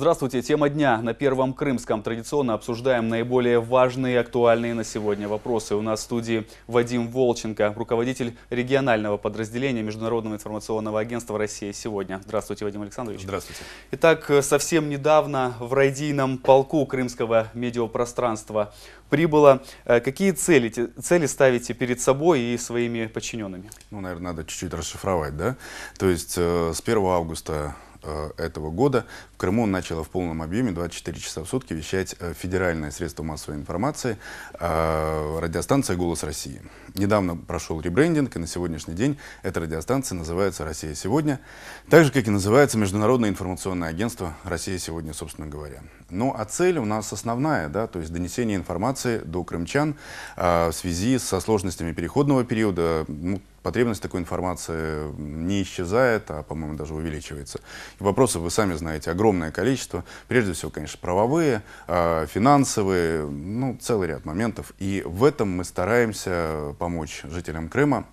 Здравствуйте. Тема дня. На Первом Крымском традиционно обсуждаем наиболее важные и актуальные на сегодня вопросы. У нас в студии Вадим Волченко, руководитель регионального подразделения Международного информационного агентства России сегодня». Здравствуйте, Вадим Александрович. Здравствуйте. Итак, совсем недавно в райдийном полку крымского медиапространства прибыло. Э, какие цели, цели ставите перед собой и своими подчиненными? Ну, наверное, надо чуть-чуть расшифровать, да? То есть э, с 1 августа Э, этого года в Крыму начало в полном объеме 24 часа в сутки вещать э, федеральное средство массовой информации, э, радиостанция «Голос России». Недавно прошел ребрендинг, и на сегодняшний день эта радиостанция называется «Россия сегодня», так же, как и называется Международное информационное агентство «Россия сегодня», собственно говоря. Ну, а цель у нас основная, да, то есть донесение информации до крымчан в связи со сложностями переходного периода, ну, потребность такой информации не исчезает, а, по-моему, даже увеличивается. И вопросов вы сами знаете огромное количество. Прежде всего, конечно, правовые, а, финансовые, ну, целый ряд моментов. И в этом мы стараемся помочь жителям Крыма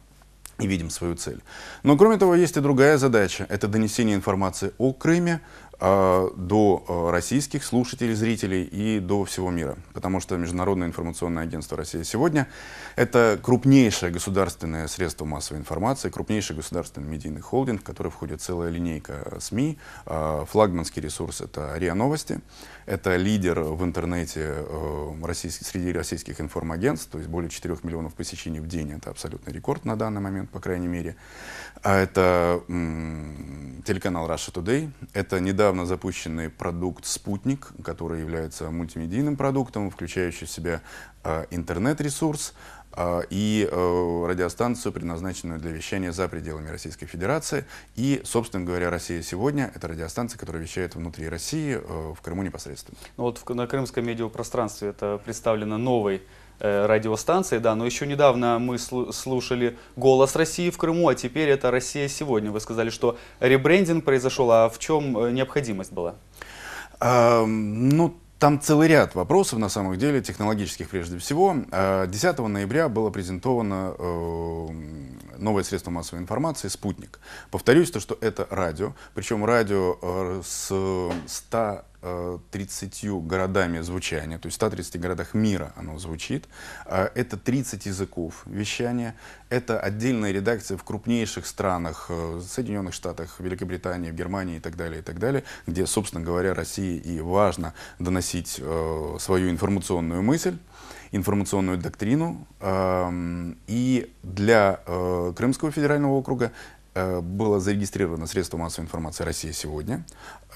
и видим свою цель. Но кроме того, есть и другая задача – это донесение информации о Крыме а, до а, российских слушателей, зрителей и до всего мира. Потому что Международное информационное агентство «Россия сегодня» — это крупнейшее государственное средство массовой информации, крупнейший государственный медийный холдинг, в который входит целая линейка СМИ. А, флагманский ресурс — это «РИА Новости», это лидер в интернете э, среди российских информагентств, то есть более 4 миллионов посещений в день — это абсолютный рекорд на данный момент, по крайней мере. Это телеканал Russia Today. Это недавно запущенный продукт «Спутник», который является мультимедийным продуктом, включающий в себя э, интернет-ресурс, э, и э, радиостанцию, предназначенную для вещания за пределами Российской Федерации. И, собственно говоря, «Россия сегодня» — это радиостанция, которая вещает внутри России, в Крыму непосредственно. Ну вот на крымском медиапространстве это представлено новой Э, радиостанции, да, но еще недавно мы слушали «Голос России в Крыму», а теперь это «Россия сегодня». Вы сказали, что ребрендинг произошел, а в чем э, необходимость была? А, ну, там целый ряд вопросов, на самом деле, технологических прежде всего. 10 э, ноября было презентовано новое средство массовой информации «Спутник». Повторюсь, то, что это радио, причем радио с 100 130 э, городами звучания, то есть в 130 городах мира оно звучит. Э, это 30 языков вещания, это отдельная редакция в крупнейших странах, э, в Соединенных Штатах, в Великобритании, в Германии и так далее, и так далее, где, собственно говоря, России и важно доносить свою информационную мысль информационную доктрину. Эм, и для Крымского федерального округа Э, было зарегистрировано средство массовой информации «Россия сегодня».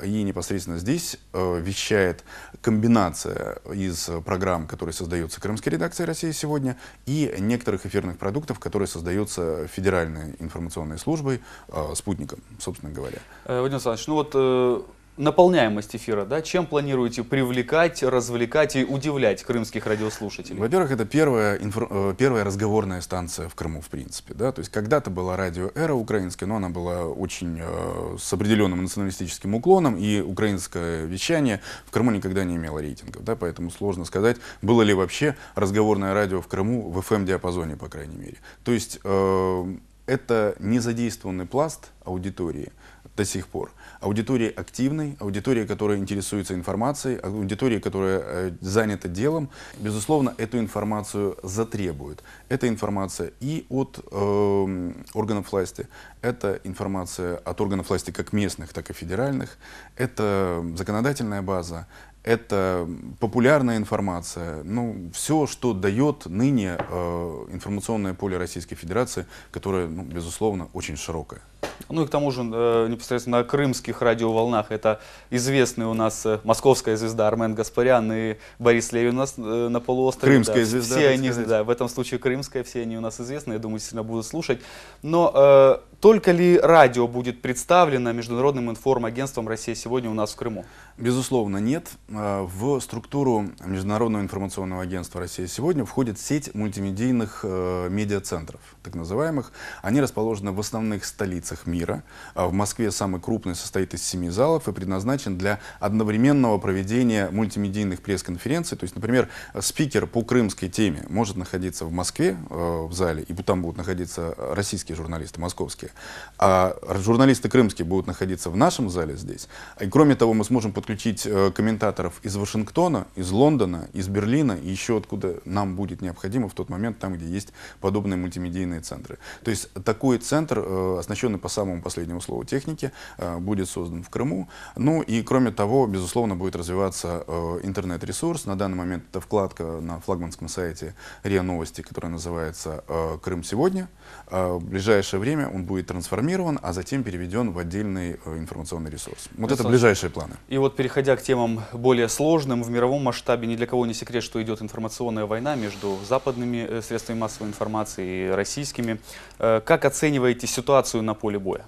И непосредственно здесь э, вещает комбинация из программ, которые создаются Крымской редакцией «Россия сегодня» и некоторых эфирных продуктов, которые создаются Федеральной информационной службой э, «Спутником», собственно говоря. Владимир Александрович, ну вот наполняемость эфира, да? Чем планируете привлекать, развлекать и удивлять крымских радиослушателей? Во-первых, это первая, инфра... Э, первая разговорная станция в Крыму, в принципе, да? То есть когда-то была радио «Эра» украинская, но она была очень э, с определенным националистическим уклоном, и украинское вещание в Крыму никогда не имело рейтингов, да? Поэтому сложно сказать, было ли вообще разговорное радио в Крыму в FM-диапазоне, по крайней мере. То есть э, это незадействованный пласт аудитории, до сих пор. Аудитория активной, аудитория, которая интересуется информацией, аудитория, которая э, занята делом, безусловно, эту информацию затребует. Это информация и от э, органов власти, это информация от органов власти как местных, так и федеральных, это законодательная база, это популярная информация, ну, все, что дает ныне э, информационное поле Российской Федерации, которое, ну, безусловно, очень широкое. Ну и к тому же э, непосредственно на крымских радиоволнах это известные у нас э, московская звезда Армен Гаспарян и Борис Левин у нас э, на полуострове. Крымская да. звезда. Все они, да, в этом случае крымская, все они у нас известны, я думаю, сильно будут слушать. Но э, только ли радио будет представлено Международным информагентством России сегодня у нас в Крыму? Безусловно, нет. А, в структуру Международного информационного агентства «Россия сегодня» входит сеть мультимедийных э, медиацентров, так называемых. Они расположены в основных столицах мира. А, в Москве самый крупный состоит из семи залов и предназначен для одновременного проведения мультимедийных пресс-конференций. То есть, например, спикер по крымской теме может находиться в Москве э, в зале, и там будут находиться российские журналисты, московские. А журналисты крымские будут находиться в нашем зале здесь. И кроме того, мы сможем подключить э, комментаторов из Вашингтона, из Лондона, из Берлина и еще откуда нам будет необходимо в тот момент, там, где есть подобные мультимедийные центры. То есть такой центр, э, оснащенный по самому последнему слову техники, э, будет создан в Крыму. Ну и кроме того, безусловно, будет развиваться интернет-ресурс. На данный момент это вкладка на флагманском сайте РИА Новости, которая называется «Крым сегодня». В ближайшее время он будет трансформирован, а затем переведен в отдельный информационный ресурс. Вот Александр, это ближайшие планы. И вот вот переходя к темам более сложным, в мировом масштабе ни для кого не секрет, что идет информационная война между западными э, средствами массовой информации и российскими. Э, как оцениваете ситуацию на поле боя?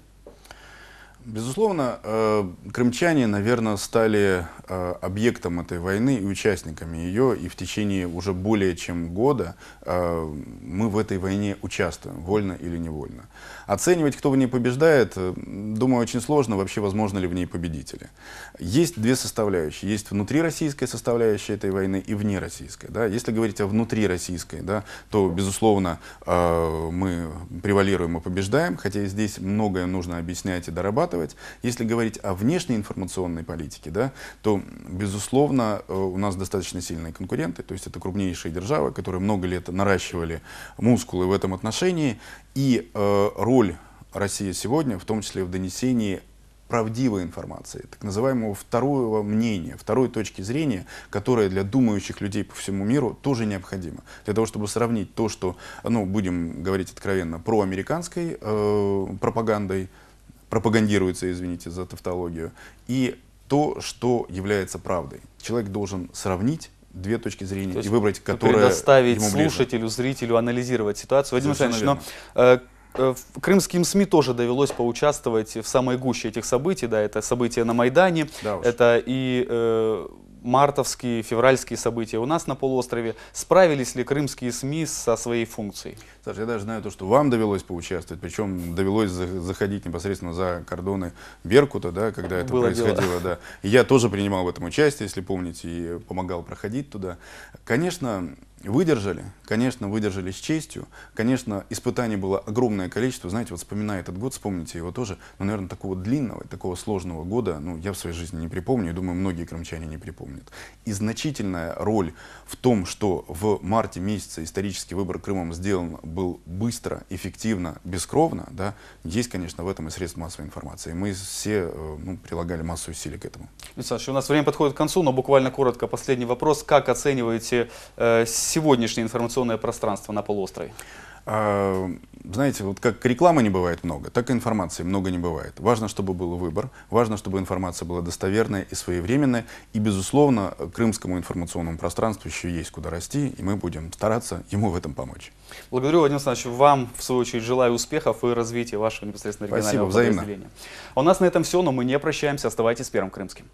Безусловно, э, крымчане, наверное, стали э, объектом этой войны и участниками ее, и в течение уже более чем года э, мы в этой войне участвуем, вольно или невольно. Оценивать, кто в ней побеждает, думаю, очень сложно, вообще возможно ли в ней победители. Есть две составляющие. Есть внутрироссийская составляющая этой войны и внероссийская. Да? Если говорить о внутрироссийской, да, то, безусловно, мы превалируем и побеждаем, хотя здесь многое нужно объяснять и дорабатывать, отрабатывать. Если говорить о внешней информационной политике, да, то, безусловно, э, у нас достаточно сильные конкуренты, то есть это крупнейшие державы, которые много лет наращивали мускулы в этом отношении, и э, роль России сегодня, в том числе в донесении правдивой информации, так называемого второго мнения, второй точки зрения, которая для думающих людей по всему миру тоже необходима. Для того, чтобы сравнить то, что, ну, будем говорить откровенно, проамериканской э, пропагандой, пропагандируется, извините за тавтологию, и то, что является правдой. Человек должен сравнить две точки зрения То и выбрать, ну, которая предоставить ему ближе. слушателю, зрителю анализировать ситуацию. Вадим Александрович, но э, э, крымским СМИ тоже довелось поучаствовать в самой гуще этих событий. Да, это события на Майдане, да это и э, мартовские, февральские события у нас на полуострове. Справились ли крымские СМИ со своей функцией? Саша, я даже знаю то, что вам довелось поучаствовать, причем довелось заходить непосредственно за кордоны Беркута, да, когда это Было происходило. Да. я тоже принимал в этом участие, если помните, и помогал проходить туда. Конечно, Выдержали, конечно, выдержали с честью. Конечно, испытаний было огромное количество. Знаете, вот вспоминая этот год, вспомните его тоже. Но, наверное, такого длинного, такого сложного года, ну, я в своей жизни не припомню, и думаю, многие крымчане не припомнят. И значительная роль в том, что в марте месяце исторический выбор Крымом сделан был быстро, эффективно, бескровно, да, есть, конечно, в этом и средств массовой информации. мы все э, ну, прилагали массу усилий к этому. Саша, у нас время подходит к концу, но буквально коротко последний вопрос. Как оцениваете э, сегодняшнее информационное пространство на полуострове? А, знаете, вот как рекламы не бывает много, так и информации много не бывает. Важно, чтобы был выбор, важно, чтобы информация была достоверная и своевременная. И, безусловно, крымскому информационному пространству еще есть куда расти, и мы будем стараться ему в этом помочь. Благодарю, Владимир Александрович. Вам, в свою очередь, желаю успехов и развития вашего непосредственно регионального Спасибо, подразделения. Взаимно. у нас на этом все, но мы не прощаемся. Оставайтесь с Первым Крымским.